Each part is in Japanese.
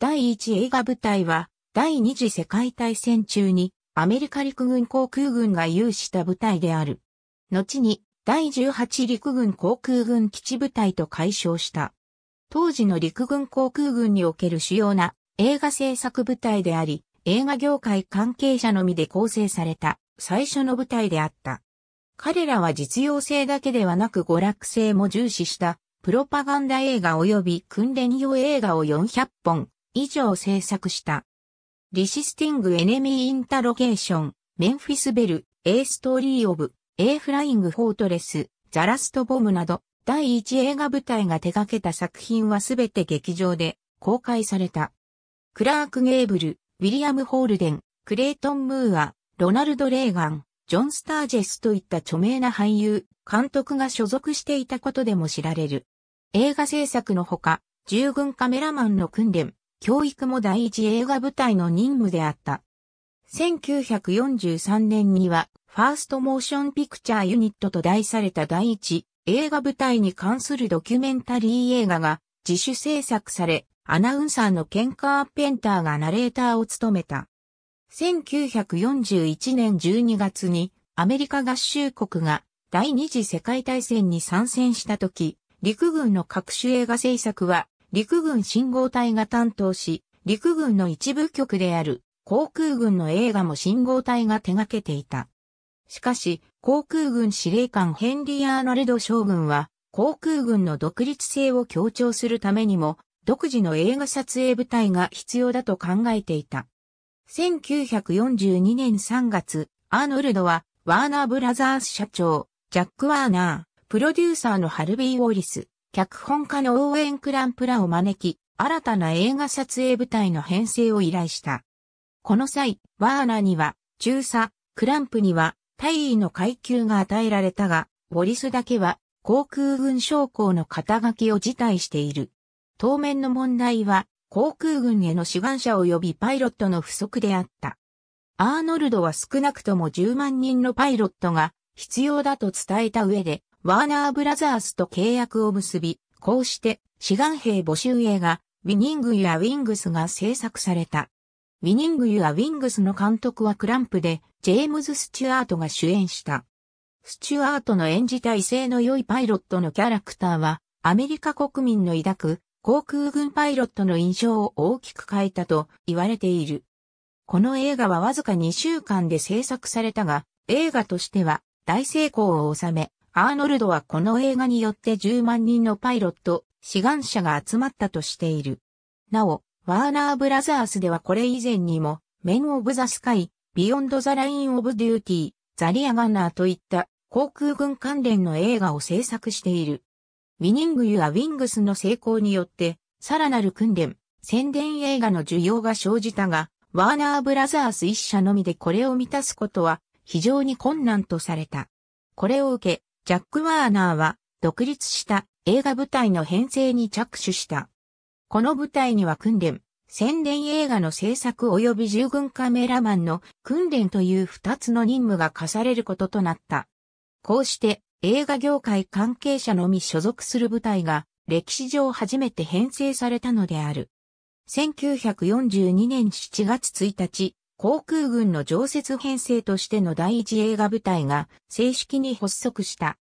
第1映画部隊は、第二次世界大戦中に、アメリカ陸軍航空軍が有した部隊である。後に、第18陸軍航空軍基地部隊と解消した。当時の陸軍航空軍における主要な映画制作部隊であり、映画業界関係者のみで構成された最初の部隊であった。彼らは実用性だけではなく娯楽性も重視したプロパガンダ映画及び訓練用映画を400本、以上制作した。リシスティング・エネミー・インタロゲーション、メンフィス・ベル、A ストーリー・オブ、A フライング・フォートレス、ザラスト・ボムなど、第一映画舞台が手掛けた作品はすべて劇場で公開された。クラーク・ゲーブル、ウィリアム・ホールデン、クレイトン・ムーア、ロナルド・レーガン、ジョン・スタージェスといった著名な俳優、監督が所属していたことでも知られる。映画制作のほか、従軍カメラマンの訓練、教育も第一映画部隊の任務であった。1943年には、ファーストモーションピクチャーユニットと題された第一映画部隊に関するドキュメンタリー映画が自主制作され、アナウンサーのケン・カーペンターがナレーターを務めた。1941年12月にアメリカ合衆国が第二次世界大戦に参戦した時、陸軍の各種映画制作は陸軍信号隊が担当し、陸軍の一部局である航空軍の映画も信号隊が手掛けていた。しかし、航空軍司令官ヘンリー・アーナルド将軍は、航空軍の独立性を強調するためにも、独自の映画撮影部隊が必要だと考えていた。1942年3月、アーノルドは、ワーナーブラザース社長、ジャック・ワーナー、プロデューサーのハルビー・ウォリス、脚本家の応援クランプらを招き、新たな映画撮影部隊の編成を依頼した。この際、ワーナーには、中佐、クランプには、大尉の階級が与えられたが、ボリスだけは、航空軍将校の肩書きを辞退している。当面の問題は、航空軍への志願者及びパイロットの不足であった。アーノルドは少なくとも10万人のパイロットが必要だと伝えた上で、ワーナーブラザースと契約を結び、こうして志願兵募集映画、ウィニング・ユア・ウィングスが制作された。ウィニング・ユア・ウィングスの監督はクランプで、ジェームズ・スチュアートが主演した。スチュアートの演じた制の良いパイロットのキャラクターは、アメリカ国民の抱く航空軍パイロットの印象を大きく変えたと言われている。この映画はわずか2週間で制作されたが、映画としては大成功を収め、アーノルドはこの映画によって10万人のパイロット、志願者が集まったとしている。なお、ワーナーブラザースではこれ以前にも、メン・オブ・ザ・スカイ、ビヨンド・ザ・ライン・オブ・デューティー、ザ・リア・ガンナーといった航空軍関連の映画を制作している。ウィニング・ユア・ウィングスの成功によって、さらなる訓練、宣伝映画の需要が生じたが、ワーナーブラザース一社のみでこれを満たすことは非常に困難とされた。これを受け、ジャック・ワーナーは独立した映画舞台の編成に着手した。この舞台には訓練、宣伝映画の制作及び従軍カメラマンの訓練という二つの任務が課されることとなった。こうして映画業界関係者のみ所属する部隊が歴史上初めて編成されたのである。1942年7月1日、航空軍の常設編成としての第一映画部隊が正式に発足した。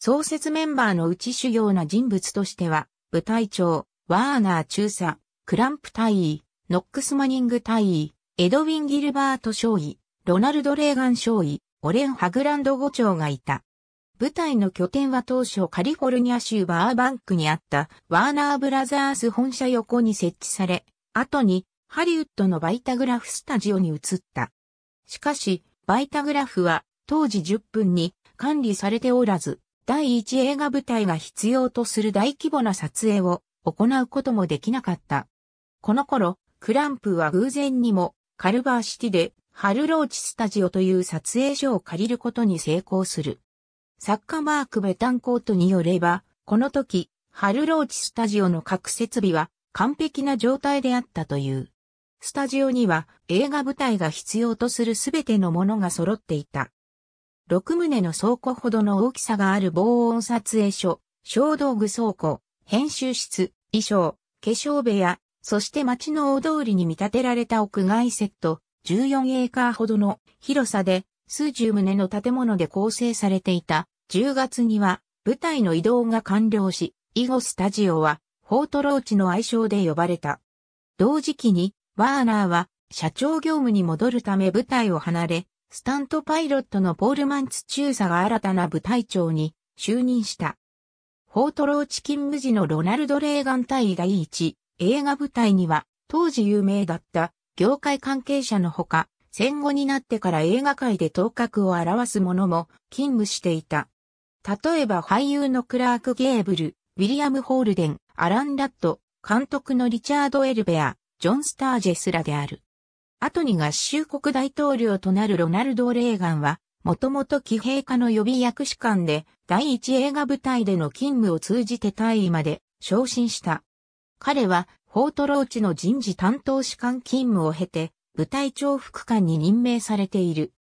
創設メンバーのうち主要な人物としては、部隊長、ワーナー中佐、クランプ大尉、ノックスマニング大尉、エドウィン・ギルバート少尉、ロナルド・レーガン少尉、オレン・ハグランド伍長がいた。部隊の拠点は当初カリフォルニア州バーバンクにあったワーナーブラザース本社横に設置され、後にハリウッドのバイタグラフスタジオに移った。しかし、バイタグラフは当時10分に管理されておらず、第一映画舞台が必要とする大規模な撮影を行うこともできなかった。この頃、クランプは偶然にもカルバーシティでハルローチスタジオという撮影所を借りることに成功する。作家マーク・ベタンコートによれば、この時、ハルローチスタジオの各設備は完璧な状態であったという。スタジオには映画舞台が必要とするすべてのものが揃っていた。6棟の倉庫ほどの大きさがある防音撮影所、小道具倉庫、編集室、衣装、化粧部屋、そして街の大通りに見立てられた屋外セット、14エーカーほどの広さで数十棟の建物で構成されていた。10月には舞台の移動が完了し、以後スタジオはフォートローチの愛称で呼ばれた。同時期にワーナーは社長業務に戻るため部隊を離れ、スタントパイロットのポールマンツ中佐が新たな部隊長に就任した。フォートローチ勤務時のロナルド・レーガンい第一映画部隊には当時有名だった業界関係者のほか、戦後になってから映画界で頭角を表す者も勤務していた。例えば俳優のクラーク・ゲーブル、ウィリアム・ホールデン、アラン・ラット、監督のリチャード・エルベア、ジョン・スタージェスらである。後に合衆国大統領となるロナルド・レーガンは、もともと騎兵科の予備役士官で、第一映画部隊での勤務を通じて大尉まで昇進した。彼は、フォートローチの人事担当士官勤務を経て、部隊長副官に任命されている。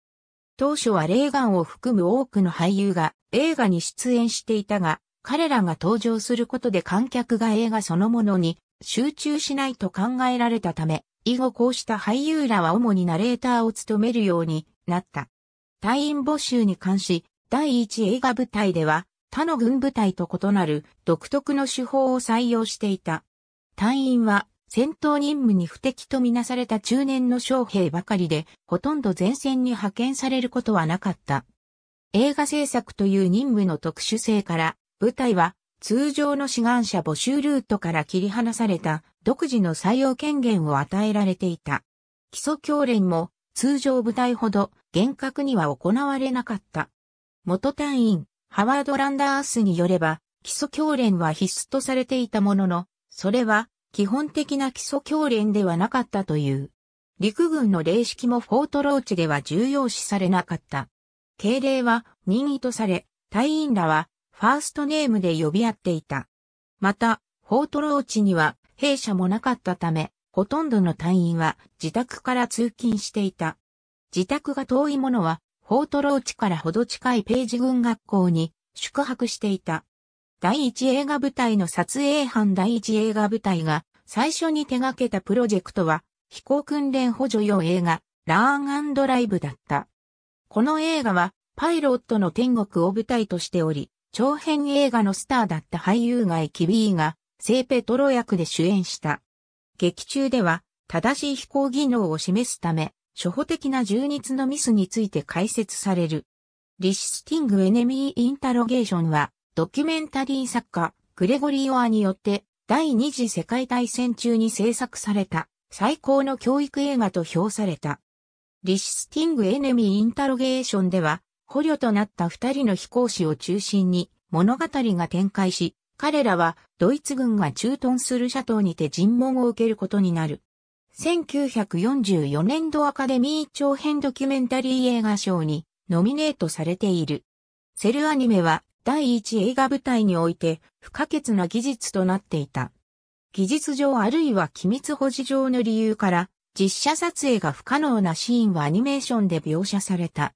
当初はレーガンを含む多くの俳優が映画に出演していたが、彼らが登場することで観客が映画そのものに集中しないと考えられたため、以後こうした俳優らは主にナレーターを務めるようになった。隊員募集に関し、第一映画部隊では、他の軍部隊と異なる独特の手法を採用していた。隊員は戦闘任務に不適とみなされた中年の将兵ばかりで、ほとんど前線に派遣されることはなかった。映画制作という任務の特殊性から、部隊は通常の志願者募集ルートから切り離された独自の採用権限を与えられていた。基礎教練も通常部隊ほど厳格には行われなかった。元隊員、ハワード・ランダースによれば、基礎教練は必須とされていたものの、それは基本的な基礎教練ではなかったという。陸軍の霊式もフォートローチでは重要視されなかった。敬礼は任意とされ、隊員らはファーストネームで呼び合っていた。また、フォートローチには弊社もなかったため、ほとんどの隊員は自宅から通勤していた。自宅が遠いものは、フォートローチからほど近いページ軍学校に宿泊していた。第一映画部隊の撮影班第一映画部隊が最初に手掛けたプロジェクトは飛行訓練補助用映画ラーンライブだった。この映画はパイロットの天国を舞台としており、長編映画のスターだった俳優外キビーが、聖ペトロ役で主演した。劇中では、正しい飛行技能を示すため、初歩的な充実のミスについて解説される。リシスティング・エネミー・インタロゲーションは、ドキュメンタリー作家、グレゴリー・オアによって、第二次世界大戦中に制作された、最高の教育映画と評された。リシスティング・エネミー・インタロゲーションでは、捕虜となった二人の飛行士を中心に物語が展開し、彼らはドイツ軍が駐屯する斜塔にて尋問を受けることになる。1944年度アカデミー長編ドキュメンタリー映画賞にノミネートされている。セルアニメは第一映画舞台において不可欠な技術となっていた。技術上あるいは機密保持上の理由から実写撮影が不可能なシーンはアニメーションで描写された。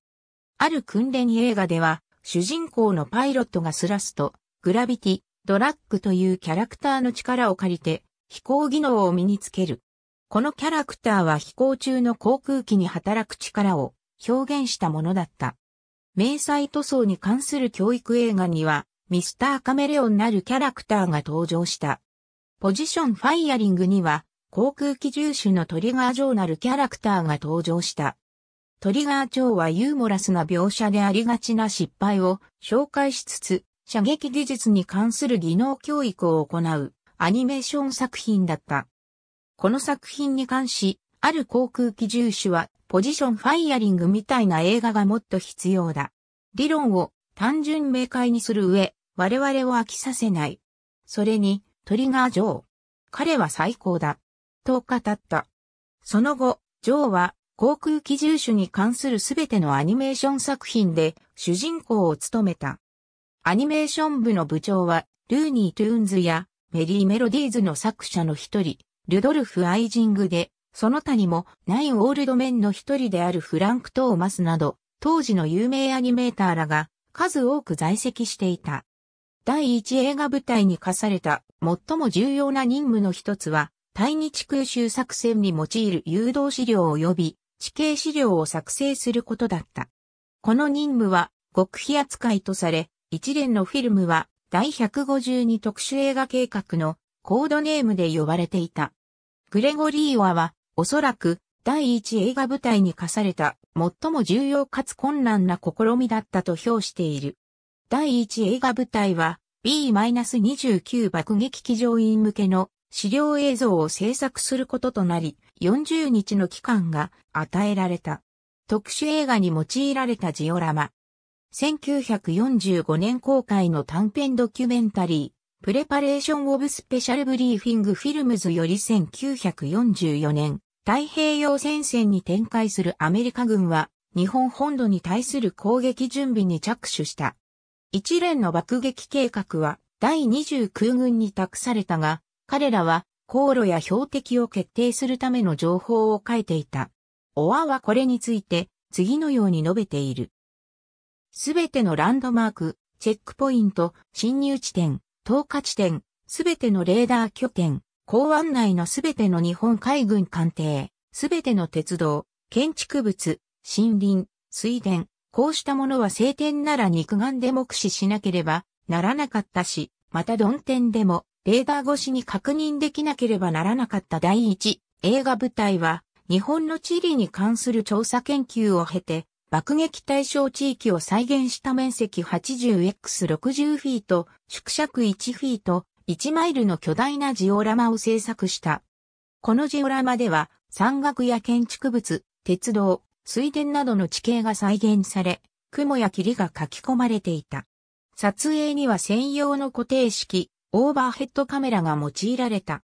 ある訓練映画では、主人公のパイロットがスラスト、グラビティ、ドラッグというキャラクターの力を借りて、飛行技能を身につける。このキャラクターは飛行中の航空機に働く力を表現したものだった。迷彩塗装に関する教育映画には、ミスターカメレオンなるキャラクターが登場した。ポジションファイアリングには、航空機重視のトリガー上なるキャラクターが登場した。トリガー長はユーモラスな描写でありがちな失敗を紹介しつつ、射撃技術に関する技能教育を行うアニメーション作品だった。この作品に関し、ある航空機重視はポジションファイアリングみたいな映画がもっと必要だ。理論を単純明快にする上、我々を飽きさせない。それに、トリガー・ジョー。彼は最高だ。と語った。その後、ジョーは航空機銃種に関するすべてのアニメーション作品で主人公を務めた。アニメーション部の部長は、ルーニー・トゥーンズやメリー・メロディーズの作者の一人、ルドルフ・アイジングで、その他にも、ナイン・オールド・メンの一人であるフランク・トーマスなど、当時の有名アニメーターらが、数多く在籍していた。第一映画舞台に課された最も重要な任務の一つは、対日空襲作戦に用いる誘導資料及び地形資料を作成することだった。この任務は極秘扱いとされ、一連のフィルムは第152特殊映画計画のコードネームで呼ばれていた。グレゴリーワはおそらく第1映画舞台に課された最も重要かつ困難な試みだったと評している。第1映画舞台は B-29 爆撃機乗員向けの資料映像を制作することとなり、40日の期間が与えられた。特殊映画に用いられたジオラマ。1945年公開の短編ドキュメンタリー、プレパレーション・オブ・スペシャル・ブリーフィング・フィルムズより1944年、太平洋戦線に展開するアメリカ軍は、日本本土に対する攻撃準備に着手した。一連の爆撃計画は、第29軍に託されたが、彼らは航路や標的を決定するための情報を書いていた。オアはこれについて次のように述べている。すべてのランドマーク、チェックポイント、侵入地点、投下地点、すべてのレーダー拠点、港湾内のすべての日本海軍艦艇、すべての鉄道、建築物、森林、水田、こうしたものは晴天なら肉眼で目視しなければならなかったし、またん天でもレーダー越しに確認できなければならなかった第一映画部隊は、日本の地理に関する調査研究を経て、爆撃対象地域を再現した面積 80x60 フィート、縮尺1フィート、1マイルの巨大なジオラマを制作した。このジオラマでは、山岳や建築物、鉄道、水田などの地形が再現され、雲や霧が書き込まれていた。撮影には専用の固定式、オーバーヘッドカメラが用いられた。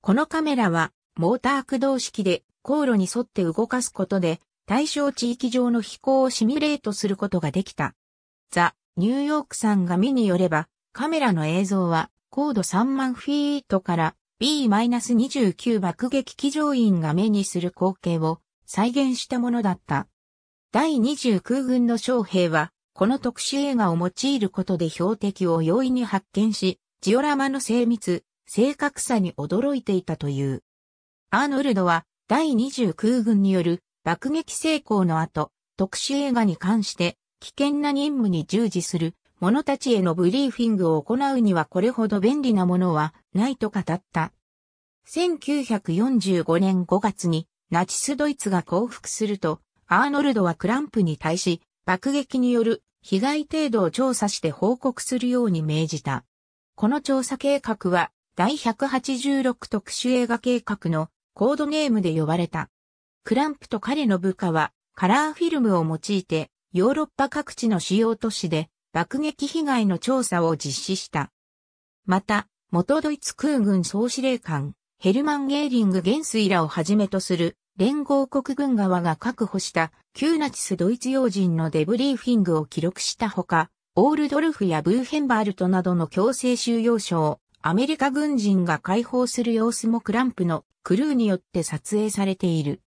このカメラはモーター駆動式で航路に沿って動かすことで対象地域上の飛行をシミュレートすることができた。ザ・ニューヨークさんが見によればカメラの映像は高度3万フィートから B-29 爆撃機乗員が目にする光景を再現したものだった。第20空軍の将兵はこの特殊映画を用いることで標的を容易に発見し、ジオラマの精密、正確さに驚いていたという。アーノルドは第20空軍による爆撃成功の後、特殊映画に関して危険な任務に従事する者たちへのブリーフィングを行うにはこれほど便利なものはないと語った。1945年5月にナチスドイツが降伏すると、アーノルドはクランプに対し爆撃による被害程度を調査して報告するように命じた。この調査計画は、第186特殊映画計画のコードネームで呼ばれた。クランプと彼の部下は、カラーフィルムを用いて、ヨーロッパ各地の主要都市で爆撃被害の調査を実施した。また、元ドイツ空軍総司令官、ヘルマン・ゲーリング元帥らをはじめとする連合国軍側が確保した旧ナチスドイツ要人のデブリーフィングを記録したほか、オールドルフやブーヘンバールトなどの強制収容所をアメリカ軍人が解放する様子もクランプのクルーによって撮影されている。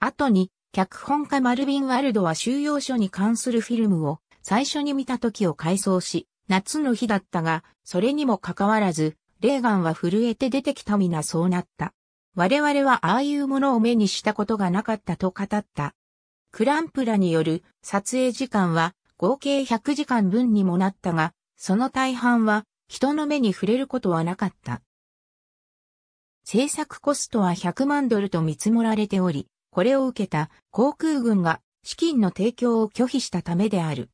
後に、脚本家マルビン・ワルドは収容所に関するフィルムを最初に見た時を回想し、夏の日だったが、それにもかかわらず、レーガンは震えて出てきた皆そうなった。我々はああいうものを目にしたことがなかったと語った。クランプラによる撮影時間は合計100時間分にもなったが、その大半は人の目に触れることはなかった。制作コストは100万ドルと見積もられており、これを受けた航空軍が資金の提供を拒否したためである。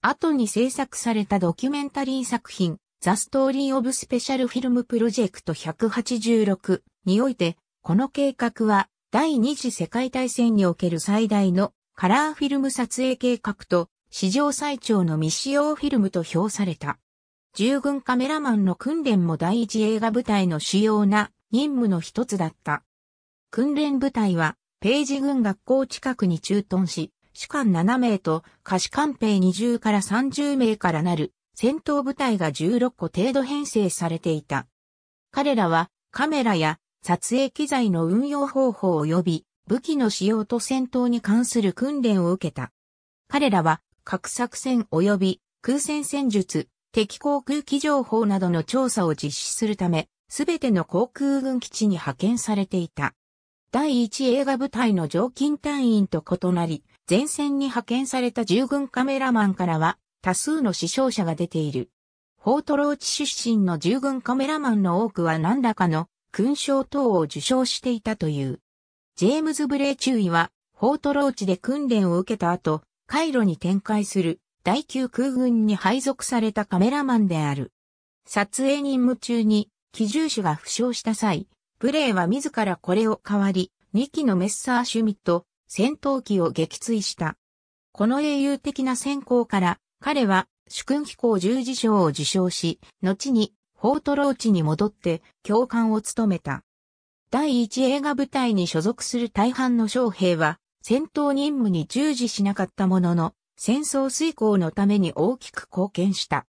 後に制作されたドキュメンタリー作品、ザ・ストーリー・オブ・スペシャル・フィルム・プロジェクト186において、この計画は第二次世界大戦における最大のカラーフィルム撮影計画と史上最長の未使用フィルムと評された。従軍カメラマンの訓練も第一映画部隊の主要な任務の一つだった。訓練部隊は、ページ軍学校近くに駐屯し、士官7名と下士官兵20から30名からなる戦闘部隊が16個程度編成されていた。彼らはカメラや撮影機材の運用方法及び武器の使用と戦闘に関する訓練を受けた。彼らは核作戦及び空戦戦術、敵航空機情報などの調査を実施するため、すべての航空軍基地に派遣されていた。第1映画部隊の常勤隊員と異なり、前線に派遣された従軍カメラマンからは多数の死傷者が出ている。フォートローチ出身の従軍カメラマンの多くは何らかの勲章等を受賞していたという。ジェームズ・ブレイ中尉は、フォートローチで訓練を受けた後、カイロに展開する第9空軍に配属されたカメラマンである。撮影任務中に機銃手が負傷した際、ブレイは自らこれを代わり、2機のメッサーシュミット戦闘機を撃墜した。この英雄的な戦功から彼は主君機構十字章を受賞し、後にフォートローチに戻って教官を務めた。第一映画部隊に所属する大半の将兵は戦闘任務に従事しなかったものの、戦争遂行のために大きく貢献した。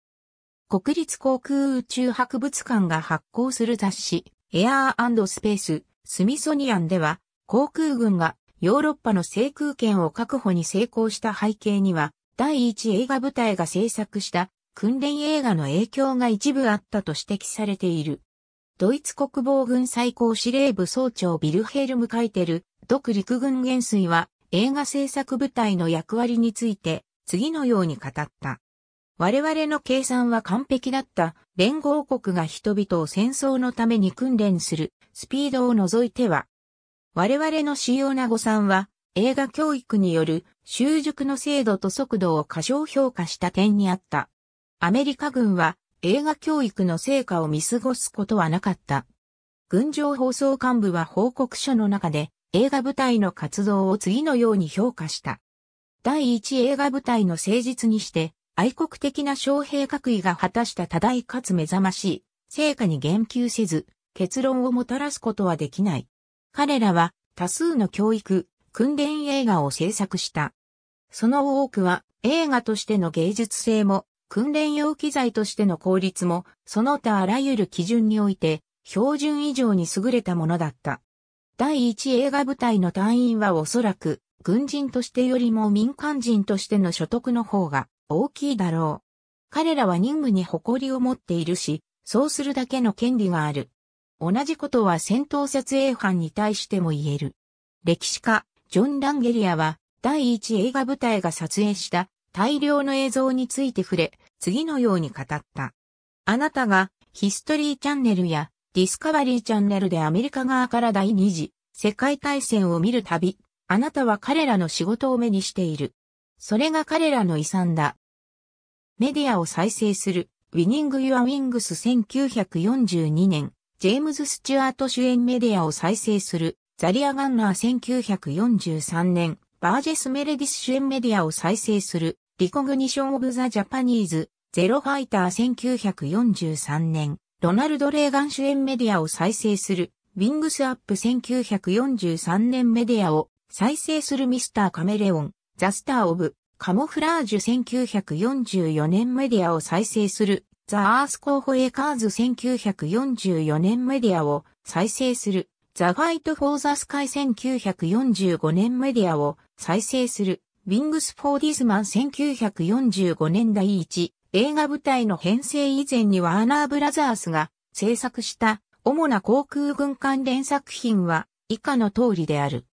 国立航空宇宙博物館が発行する雑誌、エアースペース、スミソニアンでは、航空軍がヨーロッパの制空権を確保に成功した背景には、第一映画部隊が制作した訓練映画の影響が一部あったと指摘されている。ドイツ国防軍最高司令部総長ビルヘルム・カイテル、独陸軍元帥は映画制作部隊の役割について次のように語った。我々の計算は完璧だった。連合国が人々を戦争のために訓練するスピードを除いては。我々の主要な誤算は映画教育による習熟の精度と速度を過小評価した点にあった。アメリカ軍は映画教育の成果を見過ごすことはなかった。軍上放送幹部は報告書の中で映画部隊の活動を次のように評価した。第一映画部隊の誠実にして愛国的な将兵各位が果たした多大かつ目覚ましい成果に言及せず結論をもたらすことはできない。彼らは多数の教育、訓練映画を制作した。その多くは映画としての芸術性も訓練用機材としての効率も、その他あらゆる基準において、標準以上に優れたものだった。第一映画部隊の隊員はおそらく、軍人としてよりも民間人としての所得の方が大きいだろう。彼らは任務に誇りを持っているし、そうするだけの権利がある。同じことは戦闘撮影班に対しても言える。歴史家、ジョン・ランゲリアは、第一映画部隊が撮影した大量の映像について触れ、次のように語った。あなたがヒストリーチャンネルやディスカバリーチャンネルでアメリカ側から第二次世界大戦を見るたび、あなたは彼らの仕事を目にしている。それが彼らの遺産だ。メディアを再生する、ウィニング・ユア・ウィングス1942年、ジェームズ・スチュアート主演メディアを再生する、ザリア・ガンナー1943年、バージェス・メレディス主演メディアを再生する、リコグニション・オブ・ザ・ジャパニーズ、ゼロファイター1943年、ロナルド・レーガン主演メディアを再生する、ウィングス・アップ1943年メディアを再生するミスター・カメレオン、ザ・スター・オブ、カモフラージュ1944年メディアを再生する、ザ・アース候補エカーズ1944年メディアを再生する、ザ・ファイト・フォー・ザ・スカイ1945年メディアを再生する、ウィングス・フォー・ディズマン1945年第一映画舞台の編成以前にワーナー・ブラザースが制作した主な航空軍関連作品は以下の通りである。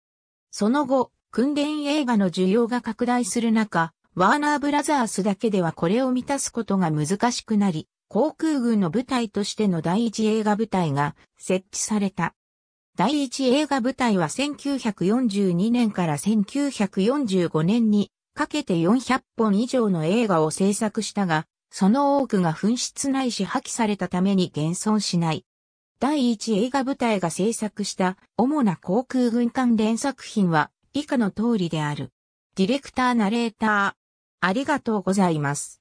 その後、訓練映画の需要が拡大する中、ワーナーブラザースだけではこれを満たすことが難しくなり、航空軍の部隊としての第一映画部隊が設置された。第一映画舞台は1942年から1945年にかけて400本以上の映画を制作したが、その多くが紛失ないし破棄されたために現存しない。第一映画舞台が制作した主な航空軍関連作品は以下の通りである。ディレクターナレーター。ありがとうございます。